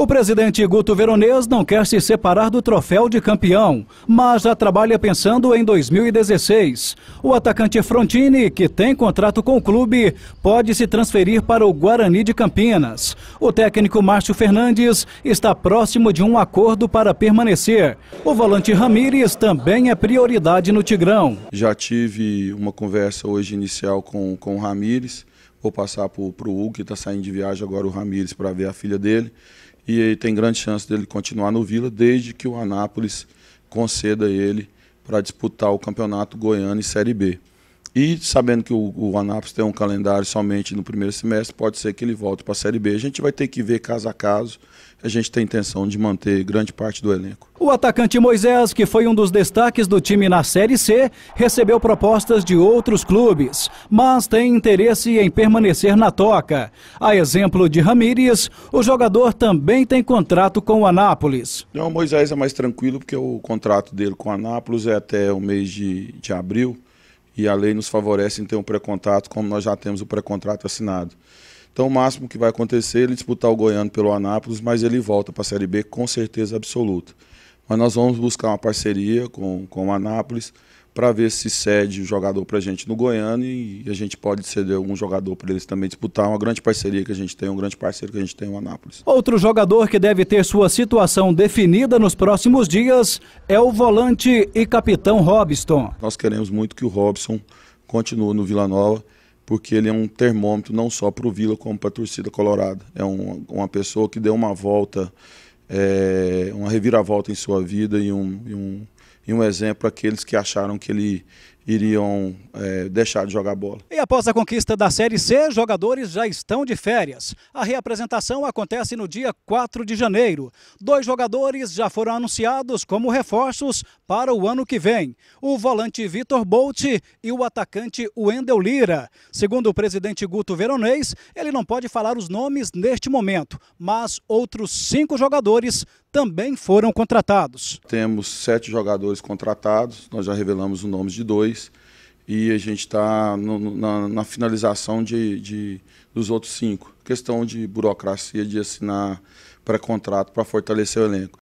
O presidente Guto Veronês não quer se separar do troféu de campeão, mas já trabalha pensando em 2016. O atacante Frontini, que tem contrato com o clube, pode se transferir para o Guarani de Campinas. O técnico Márcio Fernandes está próximo de um acordo para permanecer. O volante Ramires também é prioridade no Tigrão. Já tive uma conversa hoje inicial com, com o Ramires. Vou passar para o Hugo, que está saindo de viagem agora, o Ramires, para ver a filha dele. E tem grande chance dele continuar no Vila, desde que o Anápolis conceda ele para disputar o Campeonato Goiano e Série B. E sabendo que o, o Anápolis tem um calendário somente no primeiro semestre, pode ser que ele volte para a Série B. A gente vai ter que ver caso a caso. A gente tem intenção de manter grande parte do elenco. O atacante Moisés, que foi um dos destaques do time na Série C, recebeu propostas de outros clubes, mas tem interesse em permanecer na toca. A exemplo de Ramírez, o jogador também tem contrato com o Anápolis. Não, o Moisés é mais tranquilo porque o contrato dele com o Anápolis é até o mês de, de abril e a lei nos favorece em ter um pré-contrato, como nós já temos o pré-contrato assinado. Então, o máximo que vai acontecer é ele disputar o Goiano pelo Anápolis, mas ele volta para a Série B com certeza absoluta. Mas nós vamos buscar uma parceria com, com o Anápolis para ver se cede o jogador para a gente no Goiânia e a gente pode ceder algum jogador para eles também disputar uma grande parceria que a gente tem, um grande parceiro que a gente tem, o Anápolis. Outro jogador que deve ter sua situação definida nos próximos dias é o volante e capitão Robson. Nós queremos muito que o Robson continue no Vila Nova, porque ele é um termômetro não só para o Vila, como para a torcida colorada. É um, uma pessoa que deu uma volta é, uma reviravolta em sua vida e um, e um, e um exemplo aqueles que acharam que ele iriam é, deixar de jogar bola. E após a conquista da Série C, jogadores já estão de férias. A reapresentação acontece no dia 4 de janeiro. Dois jogadores já foram anunciados como reforços para o ano que vem: o volante Vitor Bolt e o atacante Wendel Lira. Segundo o presidente Guto Veronês, ele não pode falar os nomes neste momento, mas outros cinco jogadores também foram contratados. Temos sete jogadores contratados, nós já revelamos o nome de dois dois e a gente está na, na, finalização de, de, dos outros cinco. Questão de burocracia, de assinar pré-contrato para fortalecer o elenco.